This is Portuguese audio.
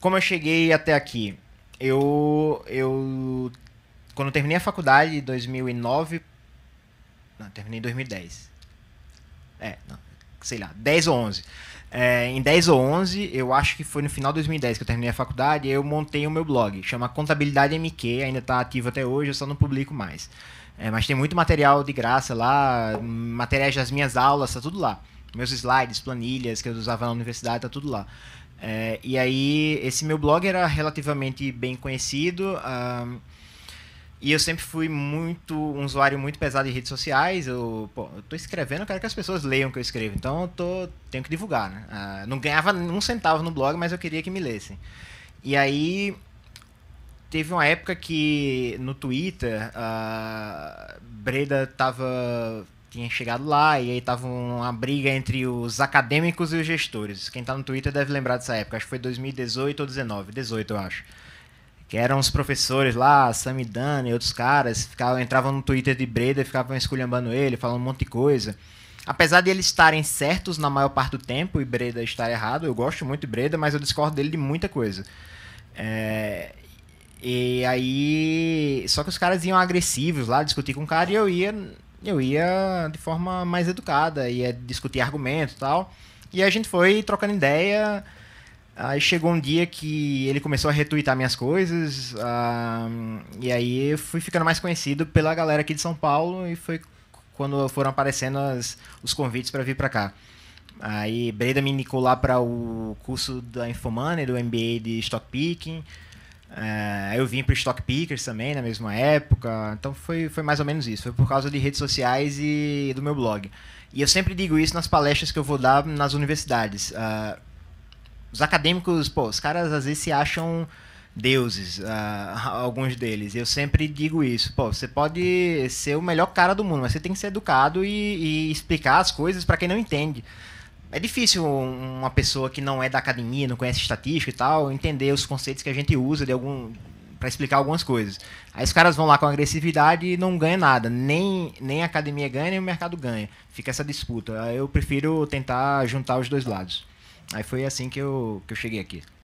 como eu cheguei até aqui? Eu, eu quando eu terminei a faculdade em 2009, não, terminei em 2010. É, não, sei lá, 10 ou 11. É, em 10 ou 11, eu acho que foi no final de 2010 que eu terminei a faculdade, eu montei o meu blog, chama Contabilidade MQ, ainda está ativo até hoje, eu só não publico mais. É, mas tem muito material de graça lá, materiais das minhas aulas, está tudo lá. Meus slides, planilhas que eu usava na universidade, está tudo lá. É, e aí, esse meu blog era relativamente bem conhecido. e eu sempre fui muito um usuário muito pesado de redes sociais. Eu, pô, eu tô escrevendo, eu quero que as pessoas leiam o que eu escrevo. Então eu tô, tenho que divulgar, né? Uh, não ganhava um centavo no blog, mas eu queria que me lessem. E aí teve uma época que no Twitter uh, Breda tava tinha chegado lá e aí tava uma briga entre os acadêmicos e os gestores. Quem tá no Twitter deve lembrar dessa época, acho que foi 2018 ou 19, 18 eu acho. Que eram os professores lá, Sam e outros caras, ficavam, entravam no Twitter de Breda e ficavam esculhambando ele, falando um monte de coisa. Apesar de eles estarem certos na maior parte do tempo e Breda estar errado, eu gosto muito de Breda, mas eu discordo dele de muita coisa. É, e aí. Só que os caras iam agressivos lá discutir com o cara e eu ia eu ia de forma mais educada, ia discutir argumentos e tal. E a gente foi trocando ideia. Aí chegou um dia que ele começou a retweetar minhas coisas. Uh, e aí eu fui ficando mais conhecido pela galera aqui de São Paulo. E foi quando foram aparecendo as, os convites para vir para cá. Aí Breda me indicou lá para o curso da Infomoney, do MBA de Stock Picking. É, eu vim para o Stock Pickers também na mesma época, então foi, foi mais ou menos isso. Foi por causa de redes sociais e do meu blog. E eu sempre digo isso nas palestras que eu vou dar nas universidades. Uh, os acadêmicos, pô, os caras às vezes se acham deuses, uh, alguns deles. Eu sempre digo isso. Pô, você pode ser o melhor cara do mundo, mas você tem que ser educado e, e explicar as coisas para quem não entende. É difícil uma pessoa que não é da academia, não conhece estatística e tal, entender os conceitos que a gente usa de algum para explicar algumas coisas. Aí os caras vão lá com agressividade e não ganha nada, nem nem a academia ganha, nem o mercado ganha. Fica essa disputa. Eu prefiro tentar juntar os dois lados. Aí foi assim que eu, que eu cheguei aqui.